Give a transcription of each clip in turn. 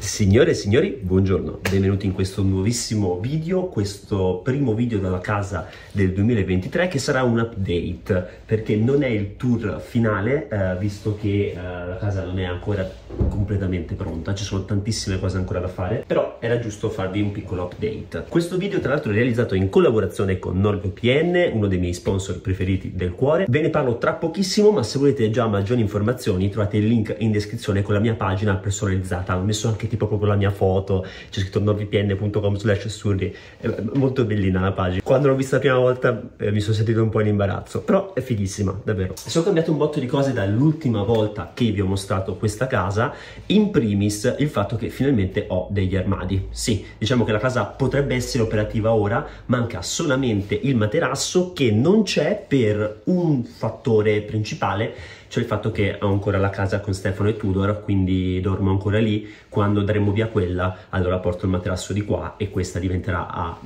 Signore e signori, buongiorno, benvenuti in questo nuovissimo video, questo primo video dalla casa del 2023 che sarà un update perché non è il tour finale eh, visto che eh, la casa non è ancora completamente pronta, ci sono tantissime cose ancora da fare, però era giusto farvi un piccolo update. Questo video tra l'altro è realizzato in collaborazione con NordVPN, uno dei miei sponsor preferiti del cuore, ve ne parlo tra pochissimo ma se volete già maggiori informazioni trovate il link in descrizione con la mia pagina personalizzata, ho messo anche anche tipo proprio la mia foto, c'è scritto nordvpn.com slash surri, molto bellina la pagina. Quando l'ho vista la prima volta eh, mi sono sentito un po' in imbarazzo, però è fighissima, davvero. Sono cambiato un botto di cose dall'ultima volta che vi ho mostrato questa casa, in primis il fatto che finalmente ho degli armadi. Sì, diciamo che la casa potrebbe essere operativa ora, manca solamente il materasso che non c'è per un fattore principale c'è il fatto che ho ancora la casa con Stefano e Tudor, quindi dormo ancora lì, quando daremo via quella allora porto il materasso di qua e questa diventerà a,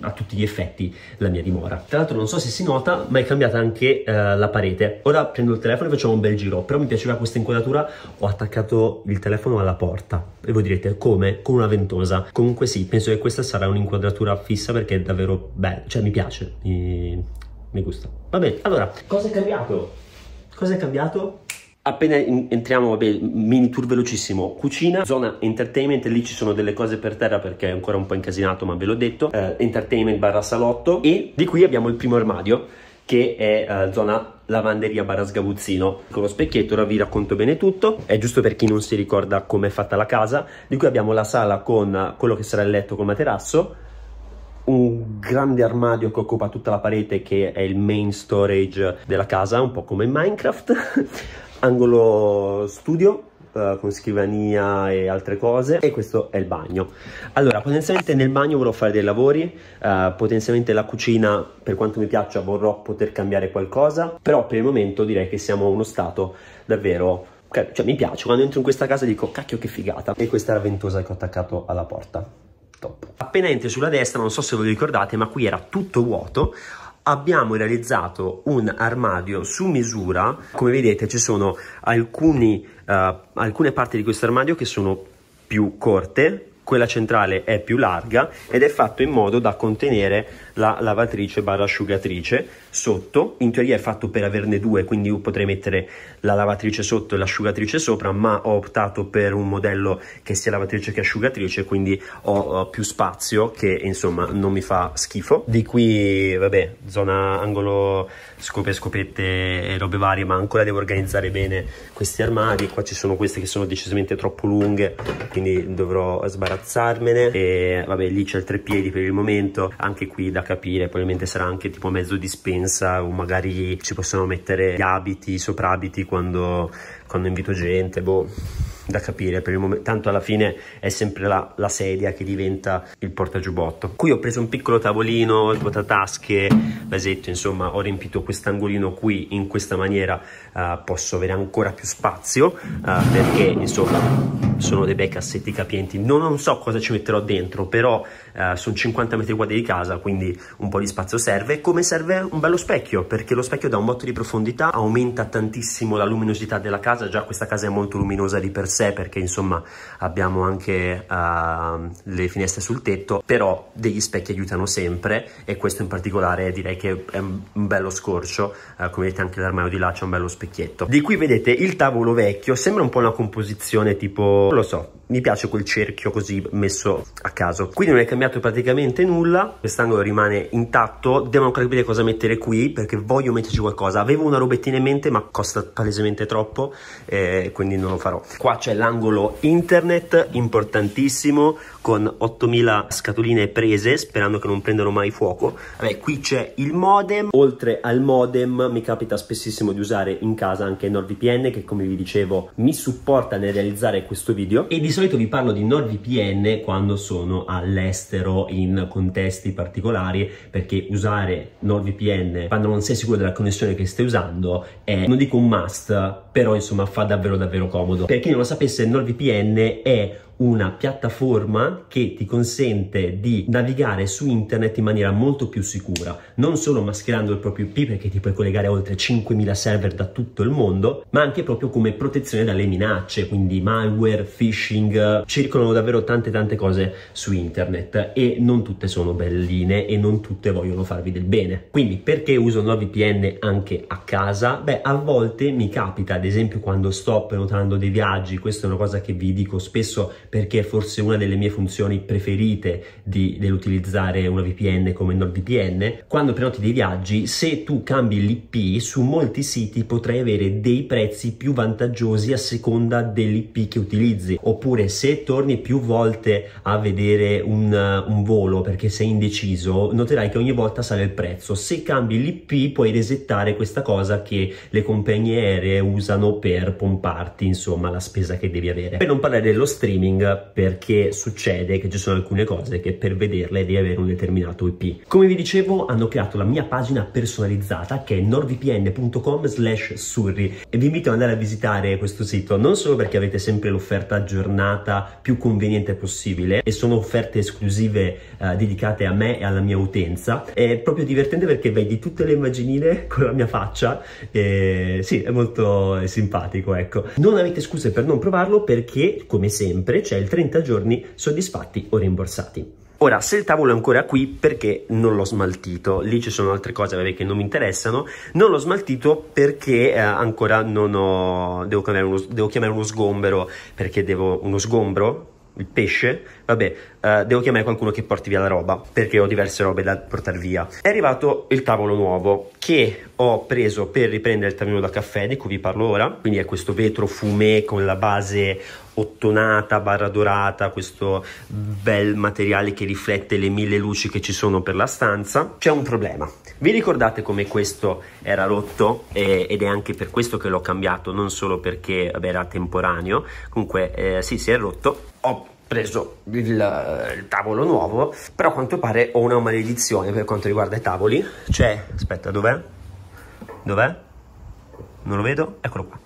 a tutti gli effetti la mia dimora. Tra l'altro non so se si nota, ma è cambiata anche eh, la parete. Ora prendo il telefono e facciamo un bel giro, però mi piaceva questa inquadratura, ho attaccato il telefono alla porta e voi direte come? Con una ventosa. Comunque sì, penso che questa sarà un'inquadratura fissa perché è davvero bella, cioè mi piace, mi, mi gusta. Va bene, allora, cosa è cambiato? Cosa è cambiato? Appena entriamo, vabbè, mini tour velocissimo, cucina, zona entertainment, lì ci sono delle cose per terra perché è ancora un po' incasinato, ma ve l'ho detto, eh, entertainment barra salotto e di qui abbiamo il primo armadio che è eh, zona lavanderia barra sgabuzzino con lo specchietto ora vi racconto bene tutto è giusto per chi non si ricorda com'è fatta la casa di qui abbiamo la sala con eh, quello che sarà il letto col materasso un grande armadio che occupa tutta la parete che è il main storage della casa, un po' come in Minecraft. Angolo studio eh, con scrivania e altre cose e questo è il bagno allora potenzialmente nel bagno vorrò fare dei lavori eh, potenzialmente la cucina per quanto mi piaccia vorrò poter cambiare qualcosa però per il momento direi che siamo uno stato davvero cioè mi piace quando entro in questa casa dico cacchio che figata e questa è la ventosa che ho attaccato alla porta top. Appena entri sulla destra, non so se ve lo ricordate, ma qui era tutto vuoto abbiamo realizzato un armadio su misura come vedete ci sono alcuni, uh, alcune parti di questo armadio che sono più corte quella centrale è più larga ed è fatto in modo da contenere la lavatrice barra asciugatrice sotto, in teoria è fatto per averne due, quindi io potrei mettere la lavatrice sotto e l'asciugatrice sopra, ma ho optato per un modello che sia lavatrice che asciugatrice, quindi ho, ho più spazio che insomma non mi fa schifo. Di qui, vabbè, zona angolo scope, scopette e robe varie, ma ancora devo organizzare bene questi armadi, qua ci sono queste che sono decisamente troppo lunghe, quindi dovrò sbarazzare sbarazzarmene e vabbè lì c'è il treppiedi per il momento anche qui da capire probabilmente sarà anche tipo mezzo dispensa o magari ci possono mettere gli abiti i soprabiti quando, quando invito gente boh da capire per il momento tanto alla fine è sempre la, la sedia che diventa il portagiubbotto qui ho preso un piccolo tavolino il potatasche vasetto insomma ho riempito quest'angolino qui in questa maniera uh, posso avere ancora più spazio uh, perché insomma sono dei bei cassetti capienti. Non, non so cosa ci metterò dentro, però eh, sono 50 metri quadri di casa, quindi un po' di spazio serve. Come serve un bello specchio, perché lo specchio dà un botto di profondità, aumenta tantissimo la luminosità della casa. Già questa casa è molto luminosa di per sé, perché insomma abbiamo anche eh, le finestre sul tetto, però degli specchi aiutano sempre e questo in particolare direi che è un, bello scorcio. Eh, come vedete anche l'armadio di là c'è un bello specchietto. Di qui vedete il tavolo vecchio, sembra un po' una composizione tipo non lo so, mi piace quel cerchio così messo a caso. Quindi non è cambiato praticamente nulla, quest'angolo rimane intatto, devo ancora capire cosa mettere qui perché voglio metterci qualcosa. Avevo una robettina in mente ma costa palesemente troppo, eh, quindi non lo farò. Qua c'è l'angolo internet, importantissimo, con 8000 scatoline prese, sperando che non prendano mai fuoco. Vabbè, qui c'è il modem, oltre al modem mi capita spessissimo di usare in casa anche NordVPN che come vi dicevo mi supporta nel realizzare questo video video e di solito vi parlo di NordVPN quando sono all'estero in contesti particolari perché usare NordVPN quando non sei sicuro della connessione che stai usando è, non dico un must, però insomma fa davvero davvero comodo. Per chi non lo sapesse NordVPN è una piattaforma che ti consente di navigare su internet in maniera molto più sicura, non solo mascherando il proprio IP perché ti puoi collegare a oltre 5.000 server da tutto il mondo, ma anche proprio come protezione dalle minacce, quindi malware, phishing, circolano davvero tante tante cose su internet e non tutte sono belline e non tutte vogliono farvi del bene. Quindi perché uso una VPN anche a casa? Beh, a volte mi capita, ad esempio quando sto prenotando dei viaggi, questa è una cosa che vi dico spesso perché è forse una delle mie funzioni preferite dell'utilizzare una VPN come NordVPN, quando prenoti dei viaggi, se tu cambi l'IP su molti siti potrai avere dei prezzi più vantaggiosi a seconda dell'IP che utilizzi, oppure se torni più volte a vedere un, un volo perché sei indeciso, noterai che ogni volta sale il prezzo. Se cambi l'IP puoi resettare questa cosa che le compagnie aeree usano per pomparti, insomma, la spesa che devi avere. Per non parlare dello streaming streaming perché succede che ci sono alcune cose che per vederle devi avere un determinato IP. Come vi dicevo hanno creato la mia pagina personalizzata che è nordvpn.com slash surri e vi invito ad andare a visitare questo sito non solo perché avete sempre l'offerta aggiornata più conveniente possibile e sono offerte esclusive eh, dedicate a me e alla mia utenza è proprio divertente perché vedi tutte le immaginine con la mia faccia e sì è molto eh, simpatico ecco non avete scuse per non provarlo perché come sempre c'è il 30 giorni soddisfatti o rimborsati. Ora, se il tavolo è ancora qui, perché non l'ho smaltito? Lì ci sono altre cose vabbè, che non mi interessano. Non l'ho smaltito perché eh, ancora non ho... Devo chiamare, uno, devo chiamare uno sgombero, perché devo... Uno sgombro? Il pesce? vabbè, uh, devo chiamare qualcuno che porti via la roba perché ho diverse robe da portare via. È arrivato il tavolo nuovo che ho preso per riprendere il tavolino da caffè di cui vi parlo ora, quindi è questo vetro fumé con la base ottonata, barra dorata, questo bel materiale che riflette le mille luci che ci sono per la stanza. C'è un problema. Vi ricordate come questo era rotto eh, ed è anche per questo che l'ho cambiato, non solo perché vabbè, era temporaneo, comunque eh, sì, si è rotto. Ho preso il, eh, il, tavolo nuovo, però a quanto pare ho una maledizione per quanto riguarda i tavoli. Cioè, aspetta, dov'è? Dov'è? Non lo vedo? Eccolo qua.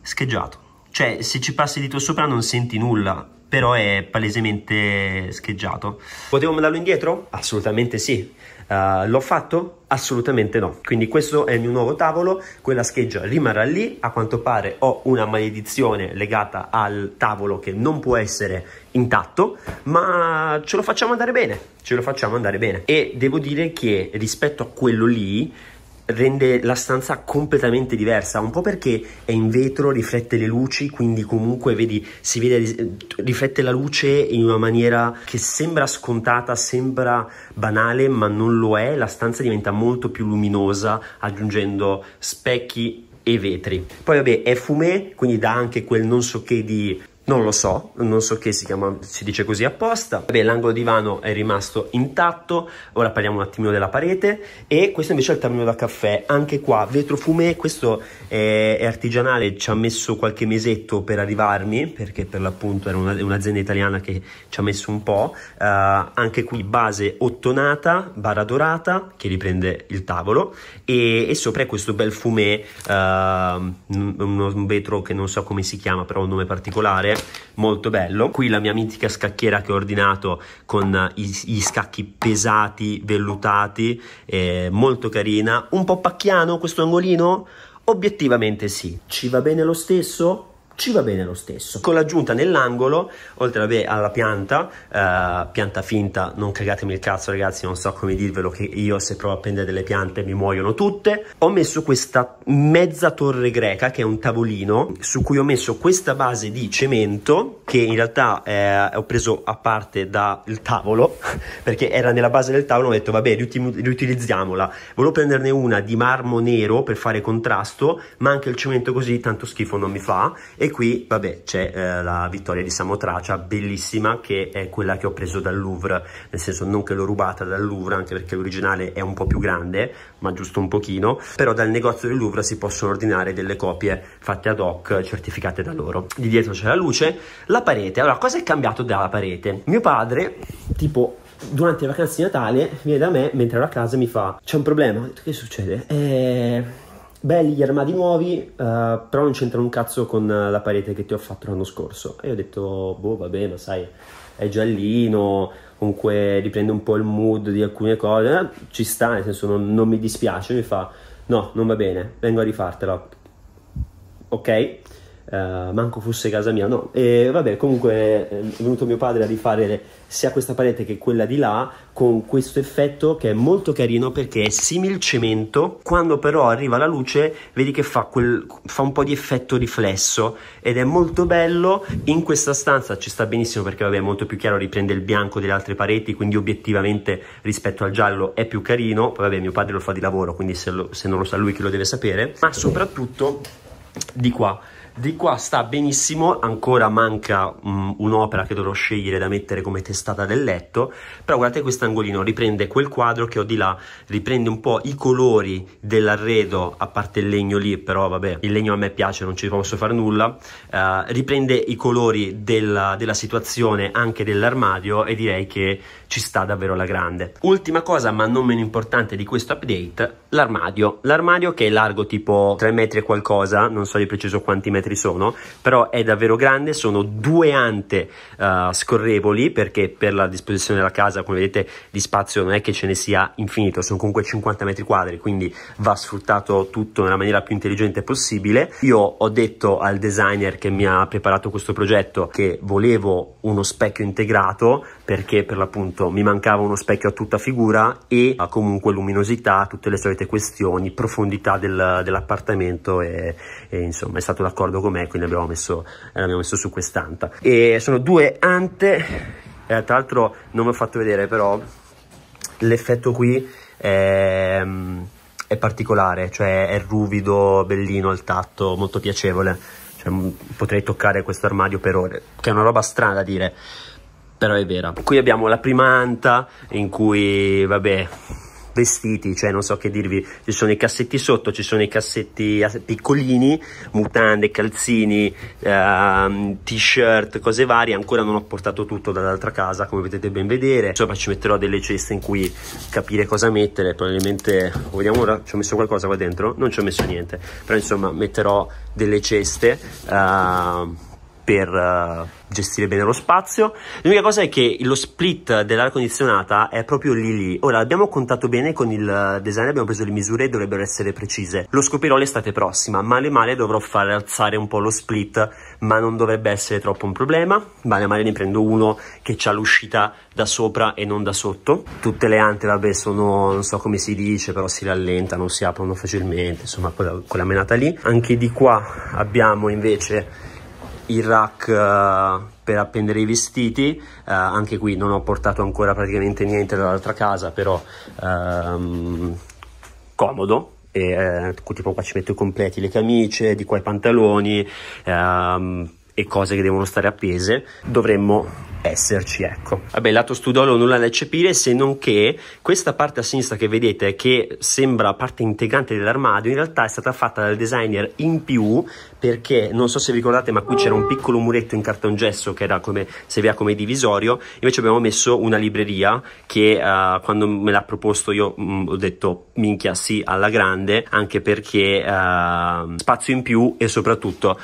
Scheggiato. Cioè, se ci passi il dito sopra non senti nulla però è palesemente scheggiato. Potevo mandarlo indietro? Assolutamente sì. Uh, l'ho fatto? Assolutamente no. Quindi questo è il mio nuovo tavolo, quella scheggia rimarrà lì, a quanto pare ho una maledizione legata al tavolo che non può essere intatto, ma ce lo facciamo andare bene, ce lo facciamo andare bene. E devo dire che rispetto a quello lì rende la stanza completamente diversa, un po' perché è in vetro, riflette le luci, quindi comunque vedi, si vede, eh, riflette la luce in una maniera che sembra scontata, sembra banale, ma non lo è, la stanza diventa molto più luminosa aggiungendo specchi e vetri. Poi vabbè, è fumé, quindi dà anche quel non so che di non lo so, non so che si chiama, si dice così apposta. Vabbè, l'angolo divano è rimasto intatto. Ora parliamo un attimino della parete. E questo invece è il termine da caffè. Anche qua, vetro fumé, questo è, è artigianale, ci ha messo qualche mesetto per arrivarmi, perché per l'appunto era una, un'azienda italiana che ci ha messo un po'. Uh, anche qui base ottonata, barra dorata, che riprende il tavolo. E, e sopra è questo bel fumé, uh, un, un vetro che non so come si chiama, però ha un nome particolare molto bello. Qui la mia mitica scacchiera che ho ordinato con eh, i, i scacchi pesati, vellutati, eh, molto carina. Un po' pacchiano questo angolino? Obiettivamente sì. Ci va bene lo stesso? ci va bene lo stesso. Con l'aggiunta nell'angolo, oltre vabbè, alla pianta, eh, pianta finta, non cagatemi il cazzo ragazzi, non so come dirvelo che io se provo a prendere delle piante mi muoiono tutte, ho messo questa mezza torre greca che è un tavolino su cui ho messo questa base di cemento che in realtà eh, ho preso a parte dal tavolo perché era nella base del tavolo, ho detto vabbè riutilizziamola, volevo prenderne una di marmo nero per fare contrasto ma anche il cemento così tanto schifo non mi fa e qui, vabbè, c'è eh, la vittoria di Samotracia, bellissima, che è quella che ho preso dal Louvre, nel senso non che l'ho rubata dal Louvre, anche perché l'originale è un po' più grande, ma giusto un pochino, però dal negozio del Louvre si possono ordinare delle copie fatte ad hoc, certificate da loro. Di dietro c'è la luce, la parete. Allora, cosa è cambiato dalla parete? Mio padre, tipo durante le vacanze di Natale viene da me mentre ero a casa e mi fa c'è un problema che succede? Eh, belli gli armadi nuovi, uh, però non c'entrano un cazzo con eh, la parete che ti ho fatto l'anno scorso. E ho detto, boh, va bene, ma sai, è giallino, comunque riprende un po' il mood di alcune cose. Eh, ci sta, nel senso, non, non mi dispiace. Mi fa, no, non va bene, vengo a rifartelo. Ok? Uh, manco fosse casa mia, no. E vabbè, comunque eh, è venuto mio padre a rifare sia questa parete che quella di là con questo effetto che è molto carino perché è simil cemento, quando però arriva la luce vedi che fa, quel, fa un po' di effetto riflesso ed è molto bello. In questa stanza ci sta benissimo perché vabbè è molto più chiaro, riprende il bianco delle altre pareti, quindi obiettivamente rispetto al giallo è più carino. Poi vabbè mio padre lo fa di lavoro, quindi se, lo, se non lo sa lui che lo deve sapere, ma soprattutto di qua di qua sta benissimo, ancora manca um, un'opera che dovrò scegliere da mettere come testata del letto, però guardate questo angolino, riprende quel quadro che ho di là, riprende un po' i colori dell'arredo, a parte il legno lì, però vabbè, il legno a me piace, non ci posso fare nulla, uh, riprende i colori della, della situazione anche dell'armadio e direi che ci sta davvero alla grande. Ultima cosa, ma non meno importante di questo update, l'armadio. L'armadio che è largo tipo 3 metri e qualcosa, non so di preciso quanti metri metri sono, però è davvero grande, sono due ante uh, scorrevoli perché per la disposizione della casa, come vedete, di spazio non è che ce ne sia infinito, sono comunque 50 metri quadri, quindi va sfruttato tutto nella maniera più intelligente possibile. Io ho detto al designer che mi ha preparato questo progetto che volevo uno specchio integrato perché per l'appunto mi mancava uno specchio a tutta figura e comunque luminosità, tutte le solite questioni, profondità del, dell'appartamento e, e insomma è stato d'accordo ricordo com'è, quindi abbiamo messo, eh, l'abbiamo messo su quest'anta. E sono due ante, eh, tra l'altro non vi ho fatto vedere però l'effetto qui è, ehm, è, particolare, cioè è ruvido, bellino al tatto, molto piacevole. Cioè, mm, potrei toccare questo armadio per ore, che è una roba strana da dire, però è vera. Qui abbiamo la prima anta in cui, vabbè, vestiti, cioè non so che dirvi, ci sono i cassetti sotto, ci sono i cassetti eh, piccolini, mutande, calzini, ehm, t-shirt, cose varie, ancora non ho portato tutto dall'altra casa come potete ben vedere, insomma ci metterò delle ceste in cui capire cosa mettere, probabilmente, vediamo ora, ci ho messo qualcosa qua dentro? Non ci ho messo niente, però insomma metterò delle ceste, ehm, per uh, gestire bene lo spazio. L'unica cosa è che lo split dell'aria condizionata è proprio lì lì. Ora abbiamo contato bene con il eh, design, abbiamo preso le misure e dovrebbero essere precise. Lo scoprirò l'estate prossima. Male male dovrò fare alzare un po' lo split, ma non dovrebbe essere troppo un problema. Male male ne prendo uno che ha l'uscita da sopra e non da sotto. Tutte le ante, vabbè, sono non so come si dice, però si rallentano, si aprono facilmente, insomma, quella, quella menata lì. Anche di qua abbiamo invece il rack uh, eh, per appendere i vestiti uh, anche qui non ho portato ancora praticamente niente dall'altra casa però um, comodo e, eh, tipo qua ci metto i completi le camicie di qua i pantaloni um, e cose che devono stare appese, dovremmo esserci, ecco. Vabbè, lato studiolo nulla da eccepire, se non che questa parte a sinistra che vedete, che sembra parte integrante dell'armadio, in realtà è stata fatta dal designer in più, perché, non so se ricordate, ma qui c'era un piccolo muretto in cartongesso che era come, se via come divisorio, invece abbiamo messo una libreria che uh, quando me l'ha proposto io mh, mm, ho detto minchia sì alla grande, anche perché uh, spazio in più e soprattutto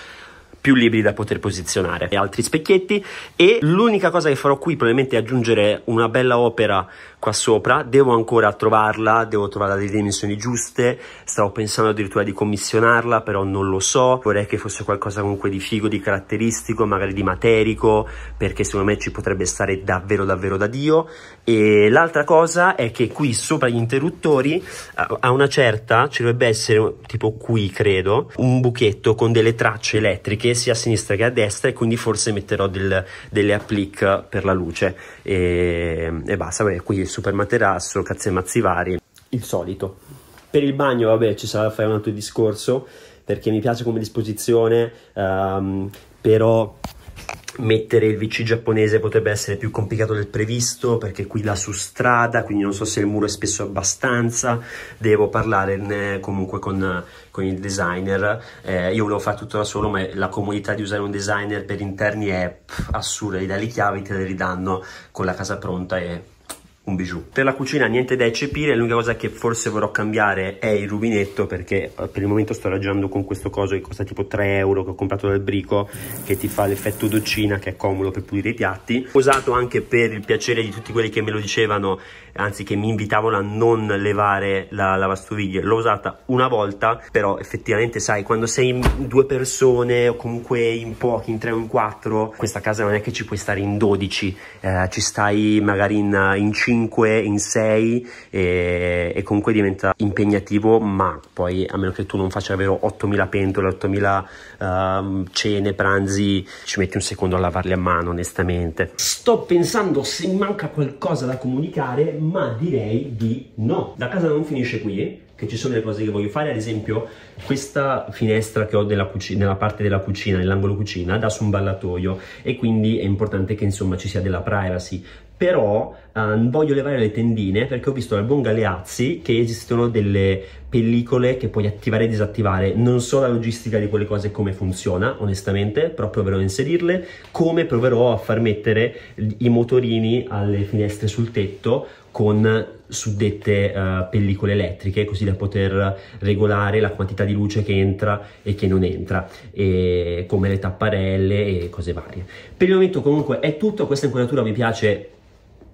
più libri da poter posizionare e altri specchietti e l'unica cosa che farò qui probabilmente è aggiungere una bella opera qua sopra devo ancora trovarla devo trovarla delle dimensioni giuste stavo pensando addirittura di commissionarla però non lo so vorrei che fosse qualcosa comunque di figo di caratteristico magari di materico perché secondo me ci potrebbe stare davvero davvero da dio e l'altra cosa è che qui sopra gli interruttori a una certa ci dovrebbe essere tipo qui credo un buchetto con delle tracce elettriche sia a sinistra che a destra e quindi forse metterò del, delle applique per la luce e, e basta, vabbè, qui il super materasso, cazzo e mazzi vari, il solito. Per il bagno vabbè ci sarà da fare un altro discorso perché mi piace come disposizione, um, però mettere il VC giapponese potrebbe essere più complicato del previsto perché qui la su strada, quindi non so se il muro è spesso abbastanza, devo parlare comunque con, con il designer. Eh, io volevo fare tutto da solo, ma la comodità di usare un designer per interni è pff, assurda, gli dai le chiavi, te le ridanno con la casa pronta e un bijou. Per la cucina niente da eccepire, l'unica cosa che forse vorrò cambiare è il rubinetto perché eh, per il momento sto ragionando con questo coso che costa tipo 3 euro che ho comprato dal brico che ti fa l'effetto doccina che è comodo per pulire i piatti. Ho usato anche per il piacere di tutti quelli che me lo dicevano, anzi che mi invitavano a non levare la lavastoviglie, l'ho usata una volta però effettivamente sai quando sei in due persone o comunque in pochi, in tre o in quattro, questa casa non è che ci puoi stare in 12, eh, ci stai magari in, in 5 5, in 6 e, e, comunque diventa impegnativo, ma poi a meno che tu non faccia davvero 8000 pentole, 8000 uh, ehm, cene, pranzi, ci metti un secondo a lavarle a mano, onestamente. Sto pensando se manca qualcosa da comunicare, ma direi di no. La casa non finisce qui eh che ci sono delle cose che voglio fare, ad esempio questa finestra che ho cucina, nella parte della cucina, nell'angolo cucina, dà su un ballatoio e quindi è importante che insomma ci sia della privacy. Però eh, voglio levare le tendine perché ho visto dal buon Galeazzi che esistono delle pellicole che puoi attivare e disattivare. Non so la logistica di quelle cose come funziona, onestamente, però proverò a inserirle, come proverò a far mettere i motorini alle finestre sul tetto con suddette uh, pellicole elettriche così da poter regolare la quantità di luce che entra e che non entra e come le tapparelle e cose varie per il momento comunque è tutto questa inquadratura mi piace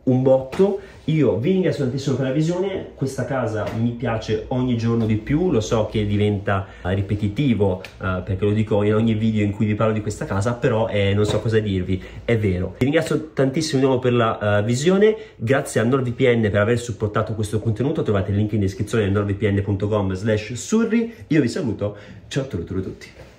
un botto. Io vi ringrazio tantissimo per la visione, questa casa mi piace ogni giorno di più, lo so che diventa eh, ripetitivo eh, perché lo dico in ogni video in cui vi parlo di questa casa, però eh, non so cosa dirvi, è vero. Vi ringrazio tantissimo di nuovo per la uh, visione, grazie a NordVPN per aver supportato questo contenuto, trovate il link in descrizione nordvpn.com slash surri, io vi saluto, ciao a tutti.